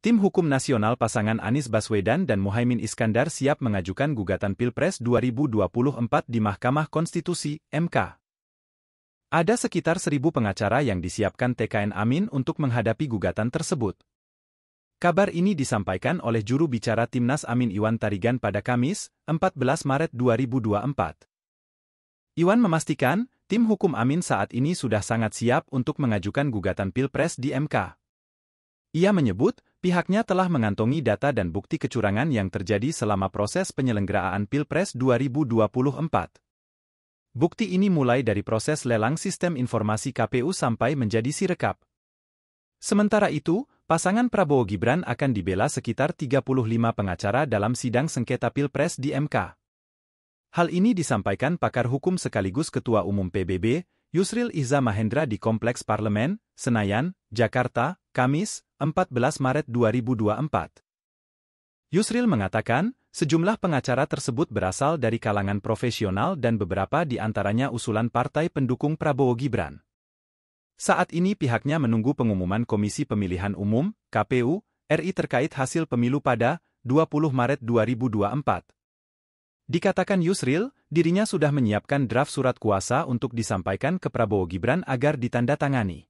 Tim Hukum Nasional pasangan Anies Baswedan dan Muhaimin Iskandar siap mengajukan gugatan Pilpres 2024 di Mahkamah Konstitusi, MK. Ada sekitar seribu pengacara yang disiapkan TKN Amin untuk menghadapi gugatan tersebut. Kabar ini disampaikan oleh juru bicara Timnas Amin Iwan Tarigan pada Kamis, 14 Maret 2024. Iwan memastikan, tim hukum Amin saat ini sudah sangat siap untuk mengajukan gugatan Pilpres di MK. Ia menyebut, pihaknya telah mengantongi data dan bukti kecurangan yang terjadi selama proses penyelenggaraan Pilpres 2024. Bukti ini mulai dari proses lelang sistem informasi KPU sampai menjadi sirekap. Sementara itu, pasangan Prabowo Gibran akan dibela sekitar 35 pengacara dalam sidang sengketa Pilpres di MK. Hal ini disampaikan pakar hukum sekaligus Ketua Umum PBB, Yusril Iza Mahendra di Kompleks Parlemen, Senayan, Jakarta, Kamis, 14 Maret 2024. Yusril mengatakan, sejumlah pengacara tersebut berasal dari kalangan profesional dan beberapa di antaranya usulan partai pendukung Prabowo Gibran. Saat ini pihaknya menunggu pengumuman Komisi Pemilihan Umum, KPU, RI terkait hasil pemilu pada 20 Maret 2024. Dikatakan Yusril, dirinya sudah menyiapkan draft surat kuasa untuk disampaikan ke Prabowo Gibran agar ditandatangani.